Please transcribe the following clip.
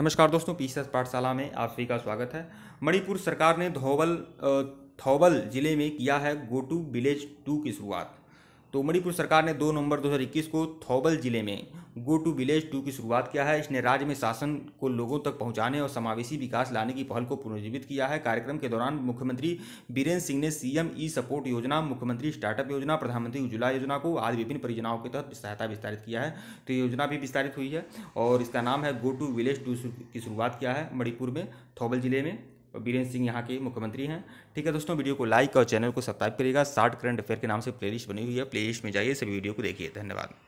नमस्कार दोस्तों पीसीएस पाठशाला में आप सभी का स्वागत है मणिपुर सरकार ने धोबल थौबल जिले में किया है गो टू विलेज टू की शुरुआत तो मणिपुर सरकार ने 2 नवंबर 2021 को थौबल जिले में गो टू विलेज टू की शुरुआत किया है इसने राज्य में शासन को लोगों तक पहुंचाने और समावेशी विकास लाने की पहल को पुनर्जीवित किया है कार्यक्रम के दौरान मुख्यमंत्री बीरेन्द्र सिंह ने सीएम ई सपोर्ट योजना मुख्यमंत्री स्टार्टअप योजना प्रधानमंत्री उज्ज्वला योजना को आदि विभिन्न परियोजनाओं के तहत सहायता विस्तारित किया है तो योजना भी विस्तारित हुई है और इसका नाम है गो टू विलेज टू की शुरुआत किया है मणिपुर में थौबल जिले में और बीरेन्द्र सिंह यहाँ के मुख्यमंत्री हैं ठीक है दोस्तों वीडियो को लाइक और चैनल को सब्सक्राइब करिएगा शार्ट करंट अफेयर के नाम से प्लेलिस्ट बनी हुई है प्लेलिस्ट में जाइए सभी वीडियो को देखिए धन्यवाद